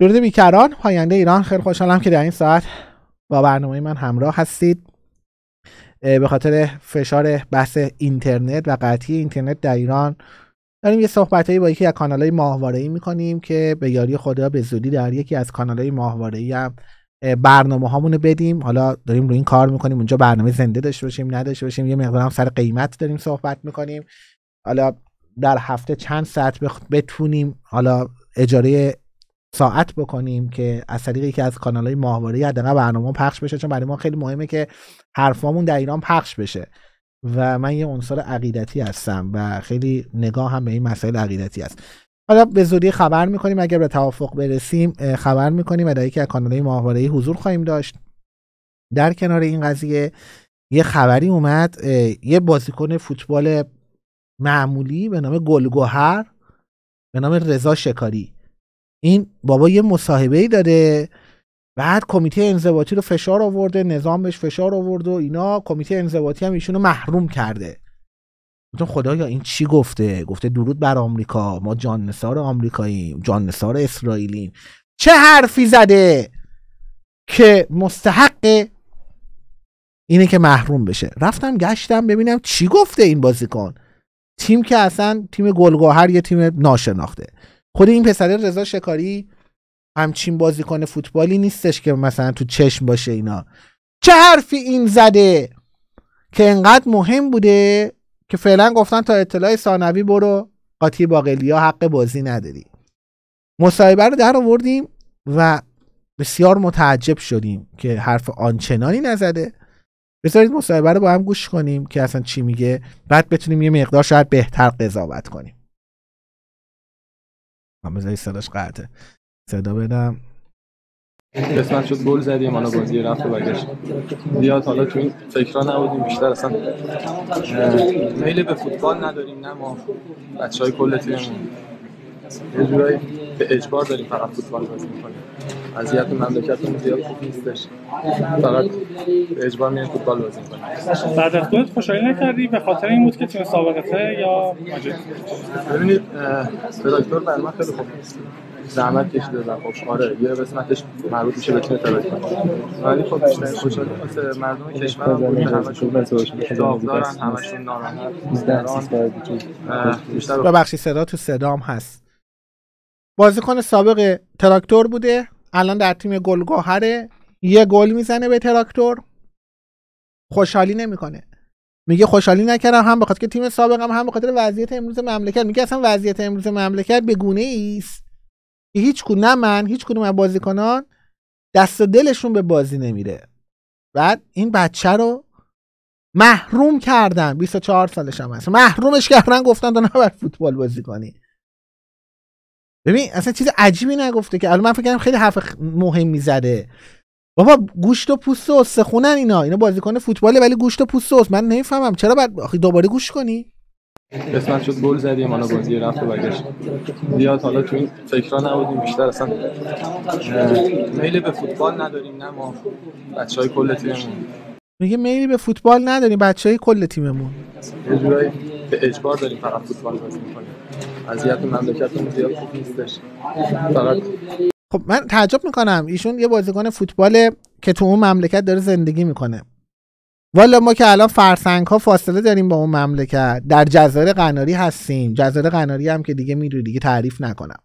درود بیکران پاینده ایران خیلی خوشحالم که در این ساعت با برنامه من همراه هستید به خاطر فشار بحث اینترنت و قطعی اینترنت در ایران داریم یه صحبتهایی با یکی از کانالهای ماهواره‌ای میکنیم که به یاری خدا به زودی در یکی از کانالهای ماهواره‌ای هم برنامه هامون رو بدیم حالا داریم روی این کار میکنیم اونجا برنامه زنده داشته باشیم نداشته باشیم یه مقدار هم سر قیمت داریم صحبت میکنیم حالا در هفته چند ساعت بتونیم حالا اجاره ساعت بکنیم که از طریق یکی از کانال های ماهواره حداقل برنامه پخش بشه چون برای ما خیلی مهمه که حرفامون در ایران پخش بشه و من یه عنصر عقیدتی هستم و خیلی نگاه هم به این مسائل عقیدتی هست حالا به زودی خبر میکنیم اگر به توافق برسیم خبر میکنیم و در یکی از کانال ماهواره حضور خواهیم داشت در کنار این قضیه یه خبری اومد یه بازیکن فوتبال معمولی به نام گلگوهر به نام رضا شکاری این بابا یه مصاحبه ای داده بعد کمیته انضباطی رو فشار آورده نظام بهش فشار آورد و اینا کمیته انضباطی هم ایشونو محروم کرده گفتم خدایا این چی گفته گفته درود بر آمریکا ما جان نثار آمریکاییم جان نثار اسرائیلیم چه حرفی زده که مستحق اینه که محروم بشه رفتم گشتم ببینم چی گفته این بازیکن تیم که اصلا تیم گلگوهر یه تیم ناشناخته خود این پسر رضا شکاری همچین بازیکن فوتبالی نیستش که مثلا تو چشم باشه اینا چه حرفی این زده که انقدر مهم بوده که فعلا گفتن تا اطلاع ثانوی برو قاطی باقلیا حق بازی نداری مصاحبه رو در آوردیم و بسیار متعجب شدیم که حرف آنچنانی نزده بذارید مصاحبه رو با هم گوش کنیم که اصلا چی میگه بعد بتونیم یه مقدار شاید بهتر قضاوت کنیم من بذاری صداش قطعه صدا بدم قسمت شد گل زدیم حالا بازی رفت و برگشت زیاد حالا تو این فکرا نبودیم بیشتر اصلا میل به فوتبال نداریم نه ما بچه های کل تیممون یه به اجبار داریم فقط فوتبال بازی میکنیم وضعیت رو زیاد خوب نیستش فقط به اجبار میان فوتبال بازی کنیم بعد از خودت خوشحالی نکردی به خاطر این بود که تیم سابقته یا مجد ببینید پرکتور برمان من خیلی خوب نیست زحمت کشیده و خب آره یه قسمتش مربوط میشه به تیم تراکتور ولی خب بیشتر خوشحالی واسه مردم کشور بود که همشون دارن همشون ناراحت ببخشید صدا تو صدام هست بازیکن سابق تراکتور بوده الان در تیم گلگوهره یه گل میزنه به تراکتور خوشحالی نمیکنه میگه خوشحالی نکردم هم بخاطر که تیم سابقم هم بخاطر وضعیت امروز مملکت میگه اصلا وضعیت امروز مملکت به گونه ایست هیچ کدوم نه من هیچ کدوم از بازیکنان دست و دلشون به بازی نمیره بعد این بچه رو محروم کردن 24 سالش هم هست محرومش کردن گفتن تو نباید فوتبال بازی کنی ببین اصلا چیز عجیبی نگفته که الان من فکر خیلی حرف مهمی زده بابا گوشت و پوست و استخونن اینا اینا بازیکن فوتباله ولی گوشت و پوست و من نمیفهمم چرا بعد آخی دوباره گوش کنی قسمت شد گل زدی حالا بازی رفت و برگشت زیاد حالا تو این فکرا نبودیم بیشتر اصلا میل به فوتبال نداریم نه ما بچه های کل تیممون میگه میلی به فوتبال نداریم بچهای کل تیممون یه جورایی به اجبار داریم فقط فوتبال بازی میکنیم وضعیت مملکتمون زیاد خوب نیستش فقط خب من تعجب میکنم ایشون یه بازیکن فوتبال که تو اون مملکت داره زندگی میکنه والا ما که الان فرسنگ ها فاصله داریم با اون مملکت در جزایر قناری هستیم جزایر قناری هم که دیگه میدونی دیگه تعریف نکنم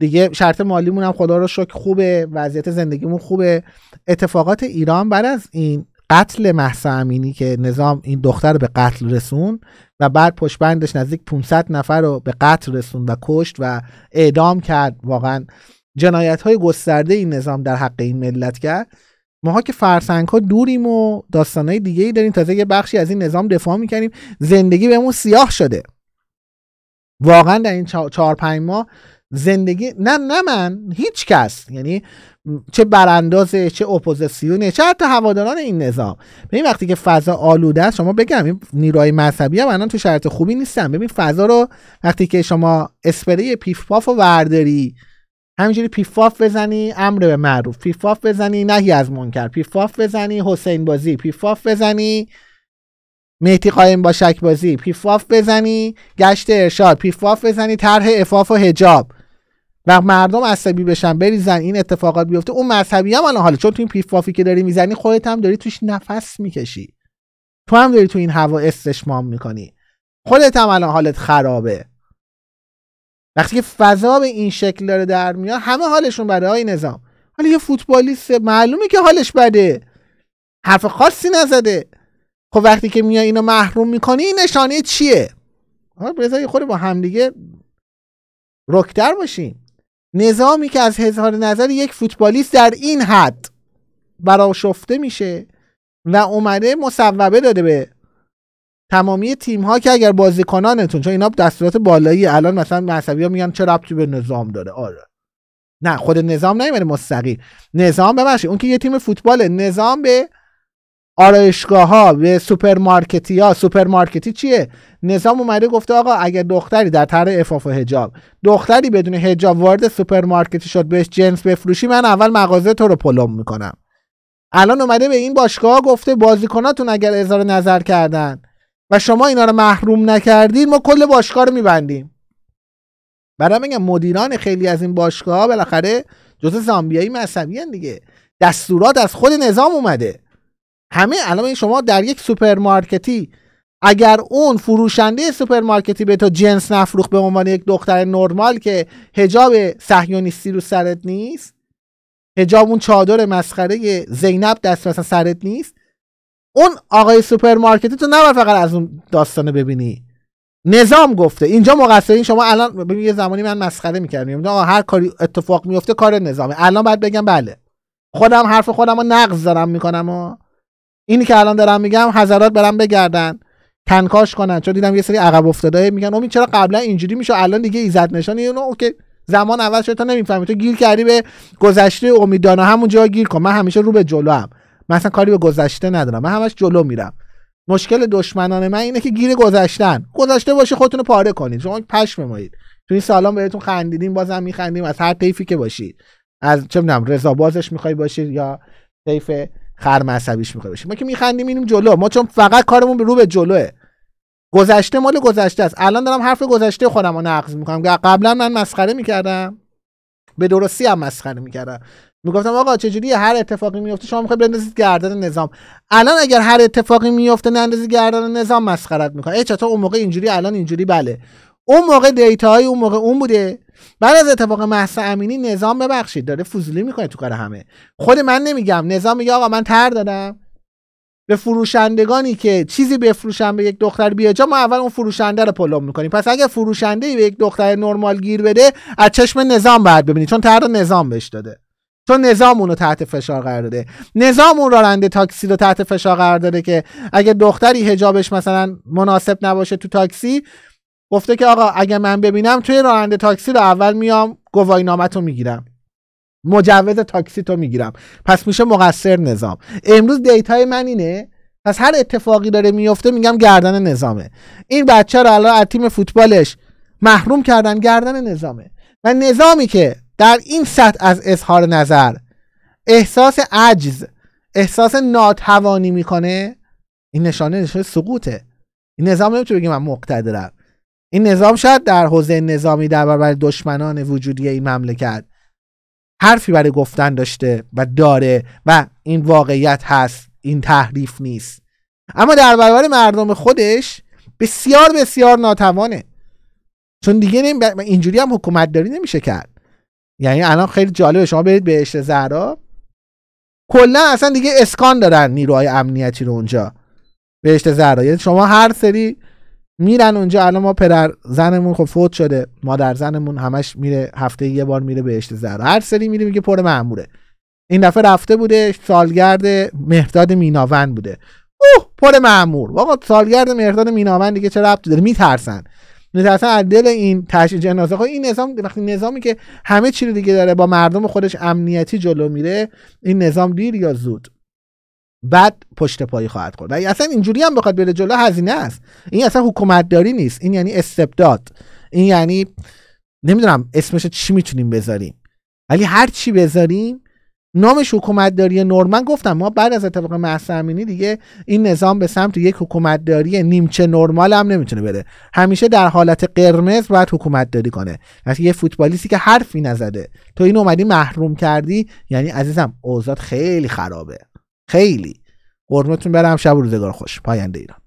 دیگه شرط مالیمون هم خدا رو شکر خوبه وضعیت زندگیمون خوبه اتفاقات ایران بر از این قتل محسا امینی که نظام این دختر رو به قتل رسون و بعد پشبندش نزدیک 500 نفر رو به قتل رسون و کشت و اعدام کرد واقعا جنایت های گسترده این نظام در حق این ملت کرد ماها که فرسنگ ها دوریم و داستان های دیگه ای داریم تازه یه بخشی از این نظام دفاع میکنیم زندگی بهمون سیاه شده واقعا در این چهار پنج ماه زندگی نه نه من هیچ کس یعنی چه براندازه چه اپوزیسیونه چه حتی هواداران این نظام ببین وقتی که فضا آلوده است شما بگم این نیروهای مذهبی هم الان تو شرط خوبی نیستن ببین فضا رو وقتی که شما اسپری پیف پاف رو ورداری همینجوری پیفاف بزنی امر به معروف پیفاف بزنی نهی از منکر پیفاف بزنی حسین بازی پیفاف بزنی مهدی قایم با شک بازی پیفاف بزنی گشت ارشاد پیفاف بزنی طرح افاف و هجاب و مردم عصبی بشن بریزن این اتفاقات بیفته اون مذهبی هم الان حالا چون تو این پیفافی که داری میزنی خودت هم داری توش نفس میکشی تو هم داری تو این هوا استشمام میکنی خودت هم الان حالت خرابه وقتی که فضا به این شکل داره در میاد همه حالشون بده های نظام حالا یه فوتبالیست معلومه که حالش بده حرف خاصی نزده خب وقتی که میای اینو محروم میکنی این نشانه چیه حالا خود با همدیگه رکتر باشیم نظامی که از هزار نظر یک فوتبالیست در این حد براشفته میشه و اومده مصوبه داده به تمامی تیم ها که اگر بازیکنانتون چون اینا دستورات بالایی الان مثلا مذهبی ها میگن چه ربطی به نظام داره آره نه خود نظام نمیره مستقیم نظام ببخشید اون که یه تیم فوتباله نظام به آرایشگاه ها به سوپرمارکتی ها سوپرمارکتی چیه نظام اومده گفته آقا اگر دختری در طرح افاف و حجاب دختری بدون حجاب وارد سوپرمارکتی شد بهش جنس بفروشی من اول مغازه تو رو پلم میکنم الان اومده به این باشگاه گفته بازیکناتون اگر اظهار نظر کردن و شما اینا رو محروم نکردید ما کل باشگاه رو میبندیم برای میگم مدیران خیلی از این باشگاه بالاخره جزء زامبیایی مذهبی دیگه دستورات از خود نظام اومده همه الان شما در یک سوپرمارکتی اگر اون فروشنده سوپرمارکتی به تو جنس نفروخ به عنوان یک دختر نرمال که هجاب صهیونیستی رو سرت نیست هجاب اون چادر مسخره زینب دست مثلا سرت نیست اون آقای سوپرمارکتی تو نباید فقط از اون داستانه ببینی نظام گفته اینجا مقصرین شما الان ببین یه زمانی من مسخره میکردم میگم هر کاری اتفاق میفته کار نظامه الان باید بگم بله خودم حرف خودم رو نقض دارم میکنم و اینی که الان دارم میگم حضرات برم بگردن تنکاش کنن چون دیدم یه سری عقب افتاده میگن امید چرا قبلا اینجوری میشه الان دیگه ایزد نشان اینو یعنی اوکی زمان عوض شد تا نمیفهمی تو گیر کردی به گذشته امیدانا همون جا گیر کن من همیشه رو به جلو هم من اصلا کاری به گذشته ندارم من همش جلو میرم مشکل دشمنان من اینه که گیر گذشتن گذشته باشه خودتون پاره کنید شما پش بمایید تو این سالان بهتون خندیدیم بازم میخندیم از هر طیفی که باشید از چه میدونم رضا بازش میخوای باشید یا طیف خرم مذهبیش میخوای بشی ما که میخندیم اینم جلو ما چون فقط کارمون رو به جلوه گذشته مال گذشته است الان دارم حرف گذشته خودم رو نقض میکنم قبلا من مسخره میکردم به درستی هم مسخره میکردم میگفتم آقا چجوری هر اتفاقی میفته شما میخواید بندازید گردن نظام الان اگر هر اتفاقی میفته نندازی گردن نظام مسخرت میکنه ای چطور اون موقع اینجوری الان اینجوری بله اون موقع دیتا های اون موقع اون بوده بعد از اتفاق محسا امینی نظام ببخشید داره فضولی میکنه تو کار همه خود من نمیگم نظام میگه آقا من تر دادم به فروشندگانی که چیزی بفروشن به یک دختر بیاجا ما اول اون فروشنده رو پلم میکنیم پس اگه فروشنده به یک دختر نرمال گیر بده از چشم نظام باید ببینید چون تر نظام بهش داده چون نظام اون رو تحت فشار قرار داده نظام اون راننده تاکسی رو تحت فشار قرار داده که اگه دختری حجابش مثلا مناسب نباشه تو تاکسی گفته که آقا اگه من ببینم توی راننده تاکسی رو اول میام گواهی نامتو میگیرم مجوز تاکسی تو میگیرم پس میشه مقصر نظام امروز دیتای من اینه پس هر اتفاقی داره میفته میگم گردن نظامه این بچه رو الان از تیم فوتبالش محروم کردن گردن نظامه و نظامی که در این سطح از اظهار نظر احساس عجز احساس ناتوانی میکنه این نشانه نشانه سقوطه این نظام نمیتونه بگه من مقتدرم این نظام شاید در حوزه نظامی در برابر دشمنان وجودی این مملکت حرفی برای گفتن داشته و داره و این واقعیت هست این تحریف نیست اما در برابر مردم خودش بسیار بسیار ناتوانه چون دیگه اینجوری هم حکومت داری نمیشه کرد یعنی الان خیلی جالبه شما برید به اشت زهرا کلا اصلا دیگه اسکان دارن نیروهای امنیتی رو اونجا بهشت زهرا یعنی شما هر سری میرن اونجا الان ما پدر زنمون خب فوت شده مادر زنمون همش میره هفته یه بار میره بهشت زهرا هر سری میره میگه پر معموره این دفعه رفته بوده سالگرد مهداد میناوند بوده اوه پر معمور واقعا سالگرد مهداد میناوند دیگه چه ربطی داره میترسن میترسن از دل این جنازه خب این نظام وقتی نظامی که همه چی رو دیگه داره با مردم خودش امنیتی جلو میره این نظام دیر یا زود بعد پشت پایی خواهد خورد و اصلا اینجوری هم بخواد بره جلو هزینه است این اصلا حکومت داری نیست این یعنی استبداد این یعنی نمیدونم اسمش چی میتونیم بذاریم ولی هر چی بذاریم نامش حکومت داری نورمن گفتم ما بعد از اتفاق امینی دیگه این نظام به سمت یک حکومت داری نیمچه نرمال هم نمیتونه بره همیشه در حالت قرمز باید حکومت داری کنه از یه فوتبالیستی که حرفی نزده تو این اومدی محروم کردی یعنی عزیزم اوضاع خیلی خرابه خیلی قرمتون برم شب و روزگار خوش پاینده ایران